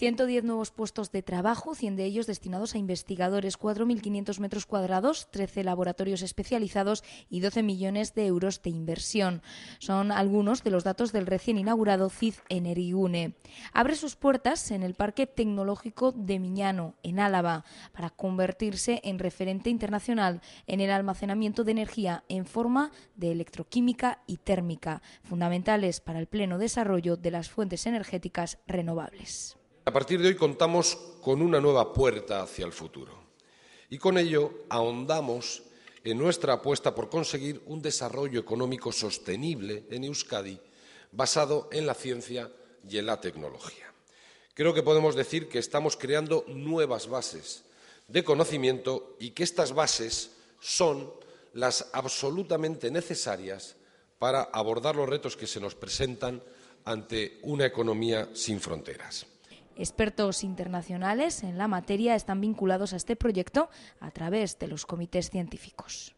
110 nuevos puestos de trabajo, 100 de ellos destinados a investigadores, 4.500 metros cuadrados, 13 laboratorios especializados y 12 millones de euros de inversión. Son algunos de los datos del recién inaugurado CID Enerigune. Abre sus puertas en el Parque Tecnológico de Miñano, en Álava, para convertirse en referente internacional en el almacenamiento de energía en forma de electroquímica y térmica, fundamentales para el pleno desarrollo de las fuentes energéticas renovables. A partir de hoy contamos con una nueva puerta hacia el futuro y con ello ahondamos en nuestra apuesta por conseguir un desarrollo económico sostenible en Euskadi basado en la ciencia y en la tecnología. Creo que podemos decir que estamos creando nuevas bases de conocimiento y que estas bases son las absolutamente necesarias para abordar los retos que se nos presentan ante una economía sin fronteras. Expertos internacionales en la materia están vinculados a este proyecto a través de los comités científicos.